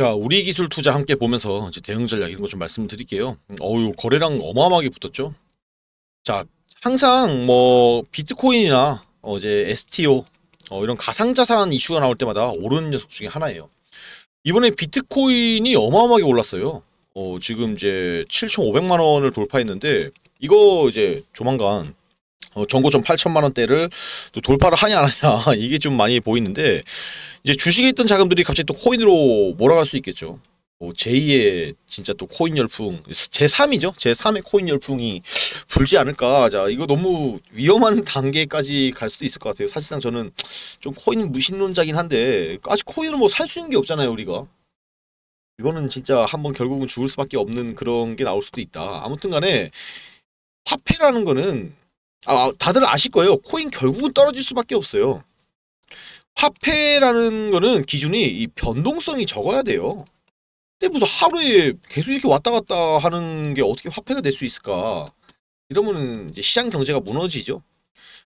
자, 우리 기술 투자 함께 보면서 이제 대응 전략 이런 거 좀 말씀드릴게요. 어유 거래량 어마어마하게 붙었죠. 자, 항상 뭐 비트코인이나 어, 이제 STO 어, 이런 가상자산 이슈가 나올 때마다 오르는 녀석 중에 하나예요. 이번에 비트코인이 어마어마하게 올랐어요. 어, 지금 이제 7,500만 원을 돌파했는데 이거 이제 조만간 어, 전고점 8천만 원대를 또 돌파를 하냐 안 하냐 이게 좀 많이 보이는데 이제 주식에 있던 자금들이 갑자기 또 코인으로 몰아갈 수 있겠죠. 뭐 제2의 진짜 또 코인 열풍 제3이죠 제3의 코인 열풍이 불지 않을까 자 이거 너무 위험한 단계까지 갈 수도 있을 것 같아요 사실상 저는 좀 코인 무신론자긴 한데 아직 코인은 뭐 살 수 있는 게 없잖아요 우리가 이거는 진짜 한번 결국은 죽을 수밖에 없는 그런 게 나올 수도 있다 아무튼 간에 화폐라는 거는 아, 다들 아실 거예요. 코인 결국은 떨어질 수밖에 없어요. 화폐라는 거는 기준이 이 변동성이 적어야 돼요. 근데 무슨 하루에 계속 이렇게 왔다 갔다 하는 게 어떻게 화폐가 될 수 있을까? 이러면은 이제 시장 경제가 무너지죠.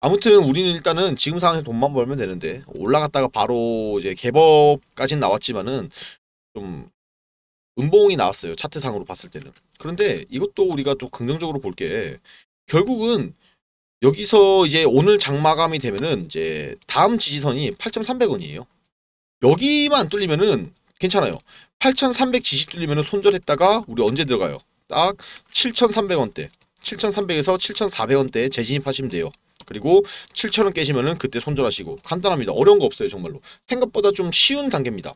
아무튼 우리는 일단은 지금 상황에서 돈만 벌면 되는데 올라갔다가 바로 이제 개법까지는 나왔지만은 좀 음봉이 나왔어요. 차트상으로 봤을 때는. 그런데 이것도 우리가 또 긍정적으로 볼 게 결국은 여기서 이제 오늘 장 마감이 되면은 이제 다음 지지선이 8,300원이에요. 여기만 뚫리면은 괜찮아요. 8,300 지지 뚫리면은 손절했다가 우리 언제 들어가요? 딱 7,300원대. 7,300에서 7,400원대에 재진입하시면 돼요. 그리고 7,000원 깨시면은 그때 손절하시고 간단합니다. 어려운 거 없어요, 정말로. 생각보다 좀 쉬운 단계입니다.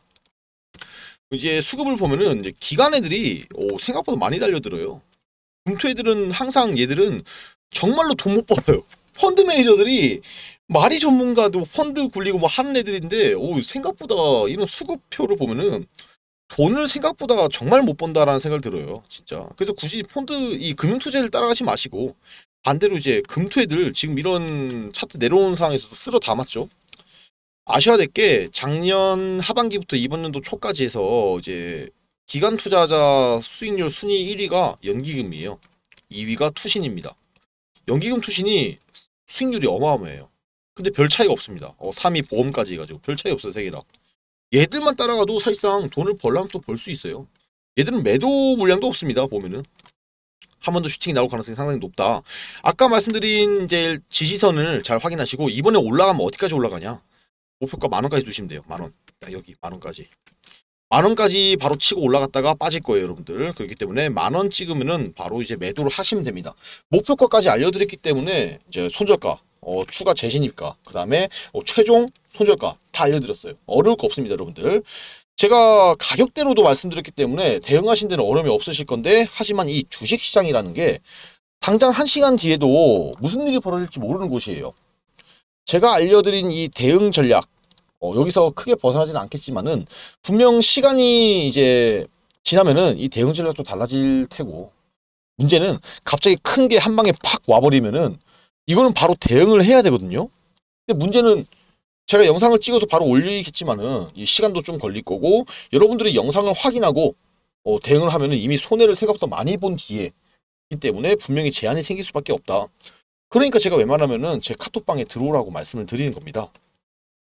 이제 수급을 보면은 기간 애들이 오, 생각보다 많이 달려들어요. 금토 애들은 항상 얘들은 정말로 돈 못 벌어요. 펀드 매니저들이 말이 전문가도 펀드 굴리고 뭐 하는 애들인데 오 생각보다 이런 수급표를 보면은 돈을 생각보다 정말 못 번다라는 생각을 들어요. 진짜. 그래서 굳이 펀드 이 금융 투자를 따라가지 마시고 반대로 이제 금투 애들 지금 이런 차트 내려온 상황에서도 쓸어 담았죠. 아셔야 될 게 작년 하반기부터 이번 년도 초까지 해서 이제 기간 투자자 수익률 순위 1위가 연기금이에요. 2위가 투신입니다. 연기금 투신이 수익률이 어마어마해요. 근데 별 차이가 없습니다. 어, 3위 보험까지 해가지고 별 차이 없어요. 세개 다. 얘들만 따라가도 사실상 돈을 벌라면또 벌 수 있어요. 얘들은 매도 물량도 없습니다. 보면은. 한 번 더 슈팅이 나올 가능성이 상당히 높다. 아까 말씀드린 이제 지지선을 잘 확인하시고 이번에 올라가면 어디까지 올라가냐. 목표가 만원까지 두시면 돼요. 만원. 여기 만원까지. 만원까지 바로 치고 올라갔다가 빠질 거예요 여러분들 그렇기 때문에 만원 찍으면은 바로 이제 매도를 하시면 됩니다 목표가까지 알려드렸기 때문에 이제 손절가 어, 추가 재신입가 그 다음에 어, 최종 손절가 다 알려드렸어요 어려울 거 없습니다 여러분들 제가 가격대로도 말씀드렸기 때문에 대응하신 데는 어려움이 없으실 건데 하지만 이 주식시장이라는 게 당장 한시간 뒤에도 무슨 일이 벌어질지 모르는 곳이에요 제가 알려드린 이 대응 전략 어, 여기서 크게 벗어나진 않겠지만은 분명 시간이 이제 지나면은 이 대응 전략도 달라질 테고 문제는 갑자기 큰 게 한 방에 팍 와버리면은 이거는 바로 대응을 해야 되거든요. 근데 문제는 제가 영상을 찍어서 바로 올리겠지만은 시간도 좀 걸릴 거고 여러분들이 영상을 확인하고 어, 대응을 하면은 이미 손해를 생각보다 많이 본 뒤에 이 때문에 분명히 제한이 생길 수밖에 없다. 그러니까 제가 웬만하면제 카톡방에 들어오라고 말씀을 드리는 겁니다.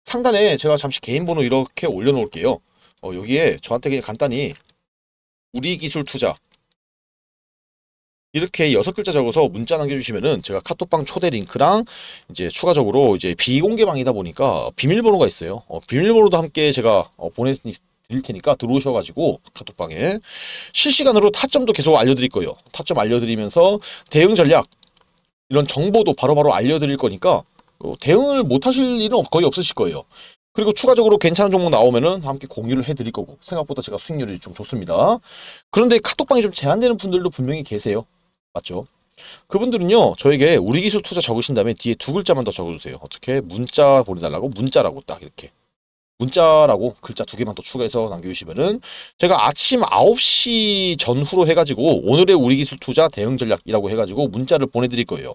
상단에 제가 잠시 개인 번호 이렇게 올려놓을게요. 어, 여기에 저한테 그냥 간단히 우리 기술 투자 이렇게 여섯 글자 적어서 문자 남겨주시면은 제가 카톡방 초대 링크랑 이제 추가적으로 이제 비공개방이다 보니까 비밀번호가 있어요. 어, 비밀번호도 함께 제가 어, 보내드릴 테니까 들어오셔가지고 카톡방에 실시간으로 타점도 계속 알려드릴 거예요. 타점 알려드리면서 대응 전략 이런 정보도 바로바로 바로 알려드릴 거니까 어, 대응을 못하실 일은 거의 없으실 거예요. 그리고 추가적으로 괜찮은 종목 나오면은 함께 공유를 해드릴 거고 생각보다 제가 수익률이 좀 좋습니다. 그런데 카톡방이 좀 제한되는 분들도 분명히 계세요. 맞죠? 그분들은요 저에게 우리 기술 투자 적으신 다음에 뒤에 두 글자만 더 적어주세요. 어떻게 문자 보내달라고 문자라고 딱 이렇게 문자라고 글자 두 개만 더 추가해서 남겨주시면은 제가 아침 9시 전후로 해가지고 오늘의 우리 기술 투자 대응 전략이라고 해가지고 문자를 보내드릴 거예요.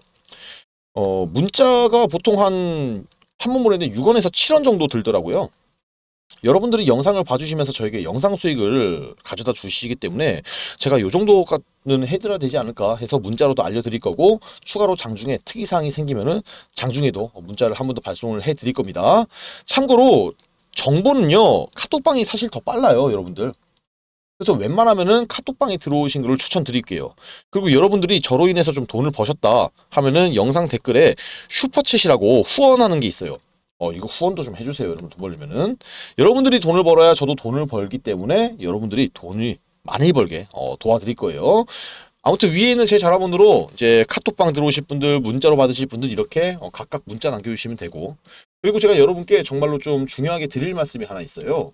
어, 문자가 보통 한, 한몸으로 6원에서 7원 정도 들더라고요. 여러분들이 영상을 봐주시면서 저에게 영상 수익을 가져다 주시기 때문에 제가 요 정도는 해드려야 되지 않을까 해서 문자로도 알려드릴 거고 추가로 장중에 특이사항이 생기면은 장중에도 문자를 한 번 더 발송을 해드릴 겁니다. 참고로 정보는요 카톡방이 사실 더 빨라요 여러분들 그래서 웬만하면은 카톡방에 들어오신 걸 추천드릴게요. 그리고 여러분들이 저로 인해서 좀 돈을 버셨다 하면은 영상 댓글에 슈퍼챗이라고 후원하는 게 있어요. 어, 이거 후원도 좀 해주세요. 여러분 돈 벌리면은. 여러분들이 돈을 벌어야 저도 돈을 벌기 때문에 여러분들이 돈이 많이 벌게 어, 도와드릴 거예요. 아무튼 위에 있는 제 전화번호로 이제 카톡방 들어오실 분들, 문자로 받으실 분들 이렇게 어, 각각 문자 남겨주시면 되고 그리고 제가 여러분께 정말로 좀 중요하게 드릴 말씀이 하나 있어요.